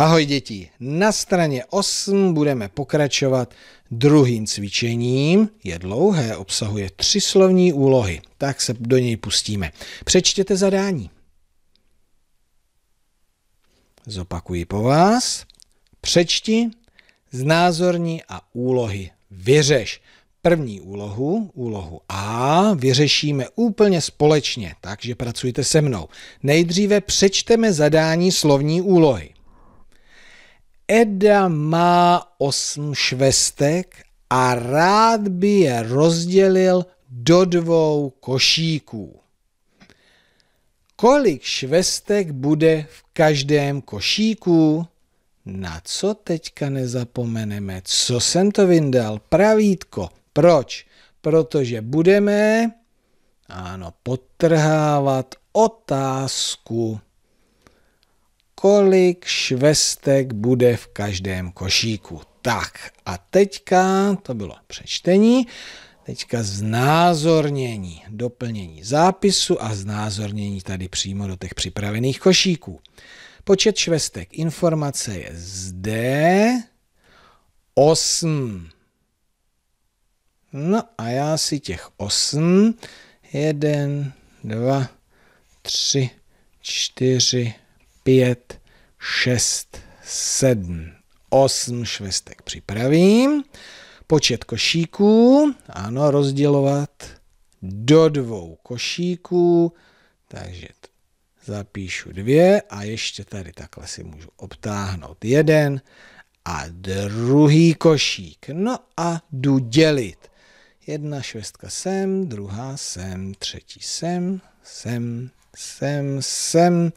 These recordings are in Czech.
Ahoj děti, na straně 8 budeme pokračovat druhým cvičením. Je dlouhé, obsahuje tři slovní úlohy, tak se do něj pustíme. Přečtěte zadání. Zopakuji po vás. Přečti, znázorni a úlohy vyřeš. První úlohu, úlohu A, vyřešíme úplně společně, takže pracujte se mnou. Nejdříve přečteme zadání slovní úlohy. Eda má osm švestek a rád by je rozdělil do dvou košíků. Kolik švestek bude v každém košíku? Na co teďka nezapomeneme? Co jsem to vyndal? Pravítko. Proč? Protože budeme, ano, potrhávat otázku kolik švestek bude v každém košíku. Tak a teďka, to bylo přečtení, teďka znázornění, doplnění zápisu a znázornění tady přímo do těch připravených košíků. Počet švestek informace je zde 8. No a já si těch 8, 1, 2, 3, 4, pět, šest, sedm, osm švestek připravím. Počet košíků, ano, rozdělovat do dvou košíků, takže zapíšu dvě a ještě tady takhle si můžu obtáhnout jeden a druhý košík. No a jdu dělit. Jedna švestka sem, druhá sem, třetí sem, sem, sem, sem. sem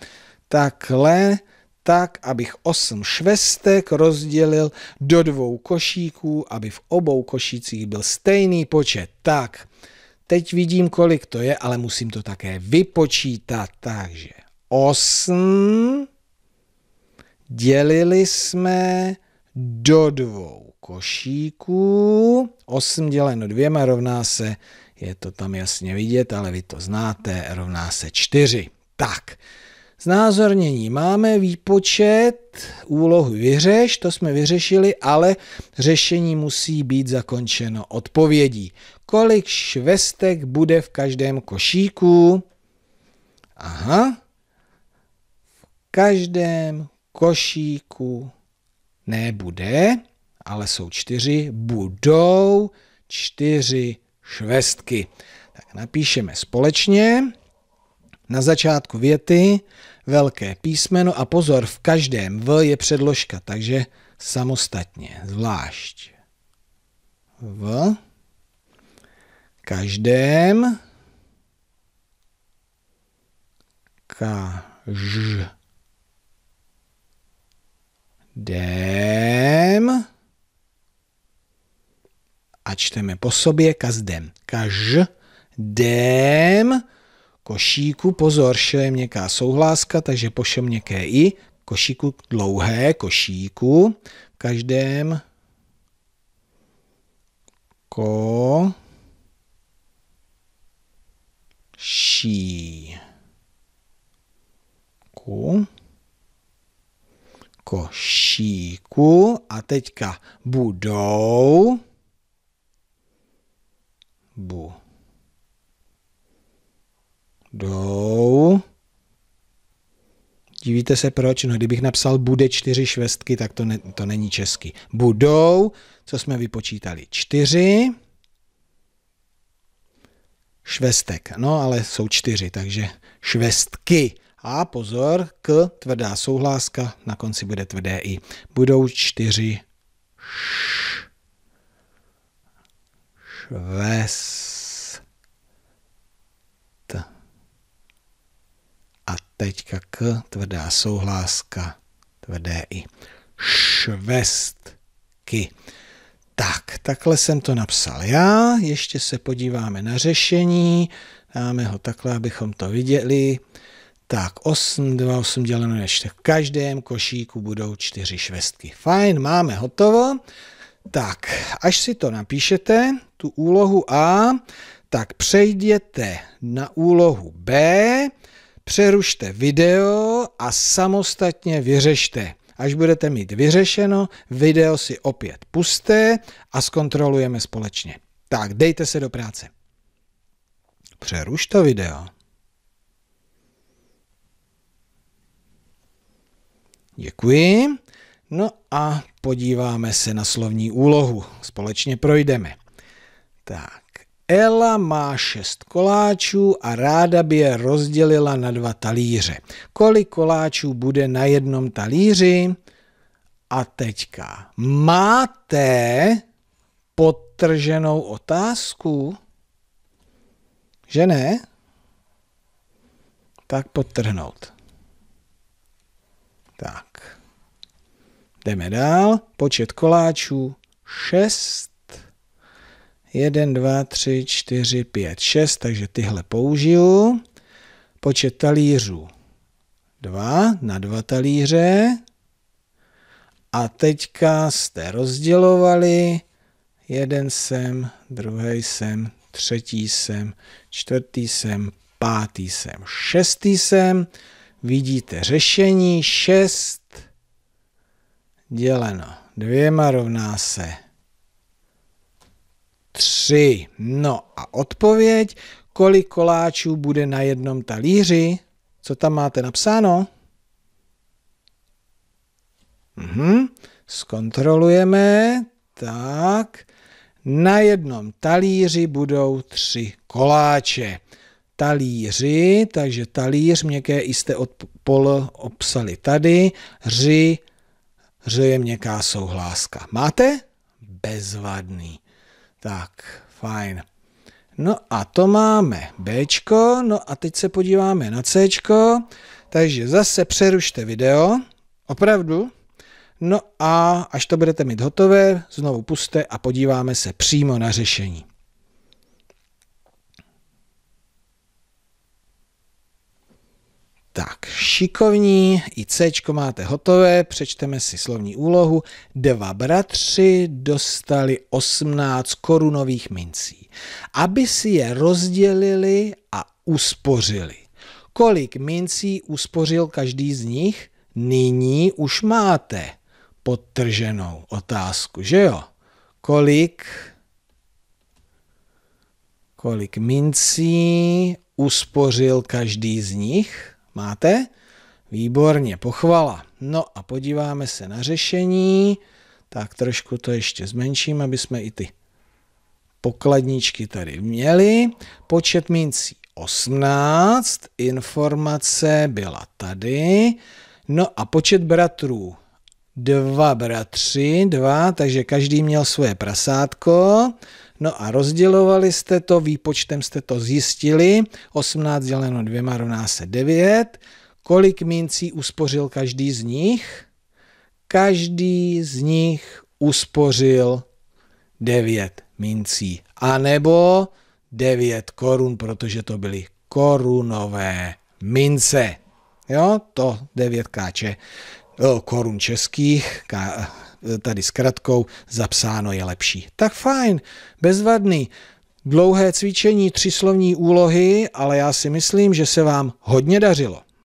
takhle, tak, abych osm švestek rozdělil do dvou košíků, aby v obou košících byl stejný počet. Tak, teď vidím, kolik to je, ale musím to také vypočítat. Takže osm dělili jsme do dvou košíků. Osm děleno dvěma rovná se, je to tam jasně vidět, ale vy to znáte, rovná se čtyři. Tak, Znázornění. Máme výpočet, úlohu vyřeš, to jsme vyřešili, ale řešení musí být zakončeno odpovědí. Kolik švestek bude v každém košíku? Aha. V každém košíku nebude, ale jsou čtyři, budou čtyři švestky. Tak napíšeme společně na začátku věty velké písmeno a pozor, v každém V je předložka, takže samostatně, zvlášť. V každém každém a čteme po sobě každém každém košíku, pozor, š je měkká souhláska, takže po š měkké i, košíku dlouhé, košíku, v každém ko ší ku košíku a teďka budou bu jdou. Dívíte se proč? No, kdybych napsal bude čtyři švestky, tak to, ne, to není česky. Budou, co jsme vypočítali, čtyři švestek. No, ale jsou čtyři, takže švestky. A pozor, k tvrdá souhláska, na konci bude tvrdé i. Budou čtyři š, švest teďka k, tvrdá souhláska, tvrdé i. Švestky. Tak, takhle jsem to napsal já, ještě se podíváme na řešení, dáme ho takhle, abychom to viděli. Tak 8, 2, 8 děleno ještě. V každém košíku budou čtyři švestky. Fajn, máme hotovo. Tak, až si to napíšete, tu úlohu A, tak přejděte na úlohu B, přerušte video a samostatně vyřešte. Až budete mít vyřešeno, video si opět pusté a zkontrolujeme společně. Tak, dejte se do práce. Přeruš to video. Děkuji. No a podíváme se na slovní úlohu. Společně projdeme. Tak. Ela má šest koláčů a ráda by je rozdělila na dva talíře. Kolik koláčů bude na jednom talíři? A teďka, máte potrženou otázku? Že ne? Tak potrhnout. Tak. Jdeme dál. Počet koláčů šest. 1, 2, 3, 4, 5, 6, takže tyhle použiju. Počet talířů 2 na 2 talíře. A teďka jste rozdělovali, jeden sem, druhý sem, třetí sem, čtvrtý sem, pátý sem, šestý sem. Vidíte řešení 6 děleno dvěma rovná se tři. No a odpověď, kolik koláčů bude na jednom talíři? Co tam máte napsáno? Mhm. Zkontrolujeme. Tak. Na jednom talíři budou tři koláče. Talíři, takže talíř, měkké jste od pol obsali tady. Ři, ři je měkká souhláska. Máte? Bezvadný. Tak, fajn. No a to máme B, no a teď se podíváme na C, takže zase přerušte video, opravdu. No a až to budete mít hotové, znovu puste a podíváme se přímo na řešení. Tak, šikovní, i C máte hotové, přečteme si slovní úlohu. Dva bratři dostali 18 korunových mincí, aby si je rozdělili a uspořili. Kolik mincí uspořil každý z nich? Nyní už máte podtrženou otázku, že jo? Kolik, kolik mincí uspořil každý z nich? Máte? Výborně, pochvala. No a podíváme se na řešení. Tak trošku to ještě zmenším, aby jsme i ty pokladničky tady měli. Počet mincí 18, informace byla tady. No a počet bratrů. Dva bratři, dva, takže každý měl svoje prasátko. No a rozdělovali jste to, výpočtem jste to zjistili, 18 děleno dvěma rovná se 9. Kolik mincí uspořil každý z nich? Každý z nich uspořil 9 mincí. anebo 9 korun, protože to byly korunové mince. Jo, to 9 káče eh, korun českých, ká, Eh, tady s kratkou, zapsáno je lepší. Tak fajn, bezvadný. Dlouhé cvičení, tři slovní úlohy, ale já si myslím, že se vám hodně dařilo.